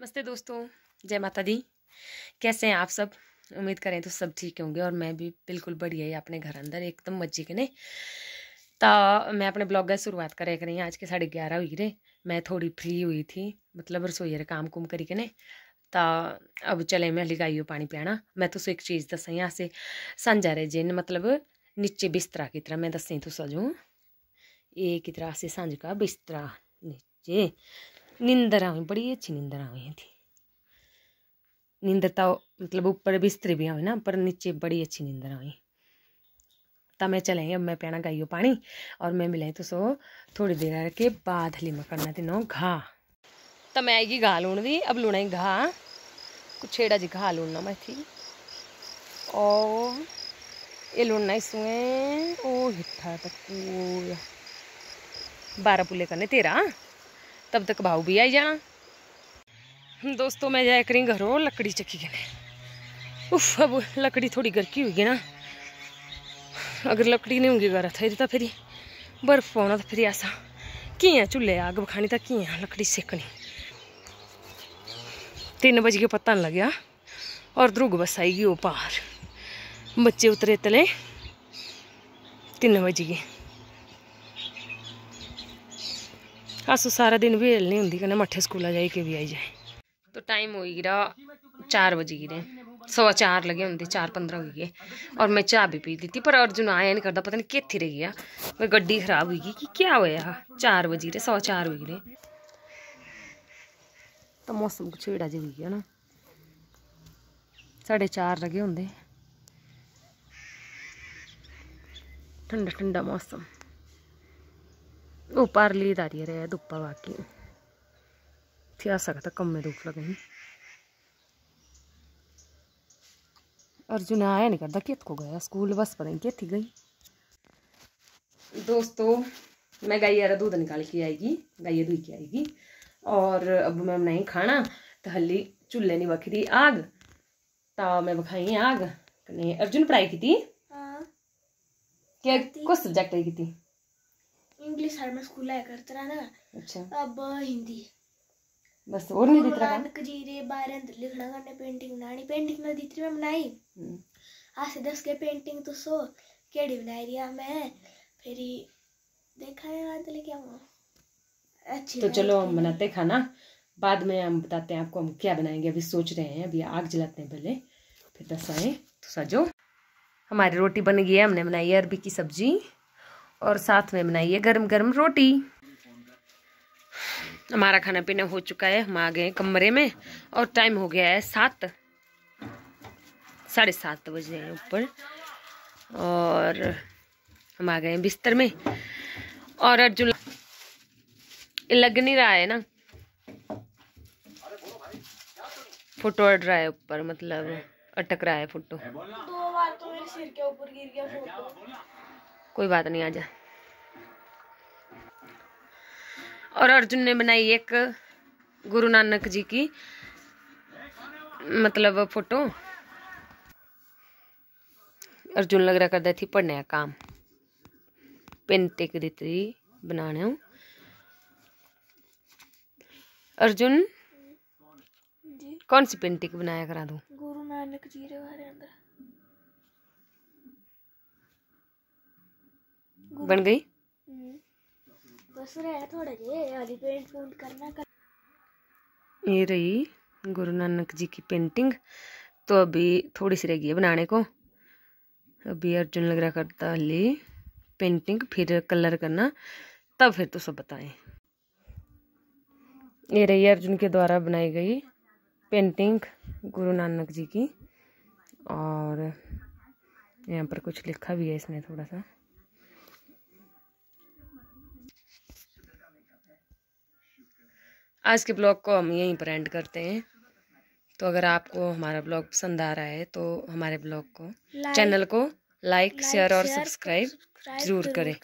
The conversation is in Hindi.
नमस्ते दोस्तों जय माता दी कैसे हैं आप सब उम्मीद करें तो सब ठीक होंगे और मैं भी बिल्कुल बढ़िया ही अपने घर अंदर एकदम मज्जी ने तो मैं अपने ब्लॉग का शुरुआत करे करी आज के साढ़े ग्यारह हुई रे मैं थोड़ी फ्री हुई थी मतलब रसोई रे काम कुम करी के ने तो अब चले मैं लिगाइयो पानी पियाना मैं तुम एक चीज़ दसा यहाँ से साझा रे जिन मतलब नीचे बिस्तरा की तरह मैं दसी तो सजू ये की तरह से सांझ का बिस्तरा नीचे निंदर आवे बड़ी अच्छी निंदर आवे थी नींदर तो मतलब ऊपर बिस्तरी भी आवे ना पर नीचे बड़ी अच्छी निंदर आवे तो मैं चले अब मैं पैना गाइयो पानी और मैं मिले तो सो थोड़ी देर के बाद हली मैं करना तीनों घा तो मैं आएगी घा लून दी अब लूना ही घा कुछ छेड़ा जी घा लूनना मैं थी और ये लूनना इसमें ओ हिठा तक बारह पुले करने तेरा तब तक भाव भी आई जाना दोस्तों मैं जाया करी घरों लकड़ी चक्की कहने उफ अब लकड़ी थोड़ी गर्की हुई ना अगर लकड़ी नहीं होगी घर थे तो फिर बर्फ पौना तो फिर ऐसा किया झूले अग बखानी तो किया लकड़ी सेकनी तीन बज के पता नहीं लगे और ध्रुग बस आई वो पार बच्चे उतरे तले तीन बज गए अस सारा दिन भी हेलनी होंगी कन्नै मठे स्कूला जाए के भी आई जाए तो टाइम हो गया चार बजी गिरे सवा चार लगे होंगे चार पंद्रह हो गए और मैं चाह भी पी दी पर अर्जुन आया नहीं करता पता नहीं केथी रह गया मैं गड्डी खराब हुई गई कि क्या होया चार बजी रहे सवा चार हो गए तो मौसम कुछ छेड़ा जी हुई गया ना साढ़े चार लगे होंगे ठंडा ठंडा मौसम ಉಪಾರ್ಲಿ ದಾರಿಯರೆ ದುಪ್ಪವಾಕಿ ಥಿಯಾಸಗತ ಕಮ್ಮೆ लगे अर्जुन आया नहीं करता कित को गया स्कूल बस पता नहीं क्या गई दोस्तों मैं गाय यार दूध निकाल के आएगी गाय दूध के आएगी और अब मैं बनाई खाना तो हल्ली चूल्हे नहीं बखी थी आग ता मैं बखाई आग कने अर्जुन पढ़ाई की थी हाँ। क्या कुछ सब्जेक्ट की थी इंग्लिश हर में स्कूल आया करता रहा ना अच्छा अब हिंदी बस और नहीं दिख रहा नानक जी रे बारे अंदर लिखना करने पेंटिंग नानी पेंटिंग ना दिख दित्री मॅम नाही आसे दस के पेंटिंग तो सो केड़ी बनाई रिया मैं फिर देखा है बाद लेके आऊँगा अच्छी तो चलो हम बनाते खाना बाद में हम बताते हैं आपको हम क्या बनाएंगे अभी सोच रहे हैं अभी आग जलाते हैं पहले फिर दस आए तो सजो हमारी रोटी बन गई है हमने बनाई है अरबी की सब्जी और साथ में बनाइए गर्म गर्म रोटी हमारा खाना पीना हो चुका है हम आ गए कमरे में और टाइम हो गया है सात साढ़े सात बजे हैं ऊपर और हम आ गए बिस्तर में और अर्जुन लग नहीं रहा है ना फोटो अड़ रहा है ऊपर मतलब अटक रहा है फोटो दो बार तो मेरे सिर के ऊपर गिर गया फोटो कोई बात नहीं आ जा और अर्जुन ने बनाई एक गुरु नानक जी की मतलब फोटो अर्जुन लग रहा करता थी पढ़ने का काम पेंटिंग दी थी बनाने अर्जुन कौन सी पेंटिंग बनाया करा दू गुरु नानक जी के बारे अंदर बन गई हम्म। बस ये रही गुरु नानक जी की पेंटिंग तो अभी थोड़ी सी रह गई है बनाने को अभी अर्जुन लग रहा करता ली पेंटिंग फिर कलर करना तब फिर तो सब बताएं ये रही अर्जुन के द्वारा बनाई गई पेंटिंग गुरु नानक जी की और यहाँ पर कुछ लिखा भी है इसमें थोड़ा सा आज के ब्लॉग को हम यहीं पर एंड करते हैं तो अगर आपको हमारा ब्लॉग पसंद आ रहा है तो हमारे ब्लॉग को चैनल को लाइक शेयर और सब्सक्राइब जरूर करें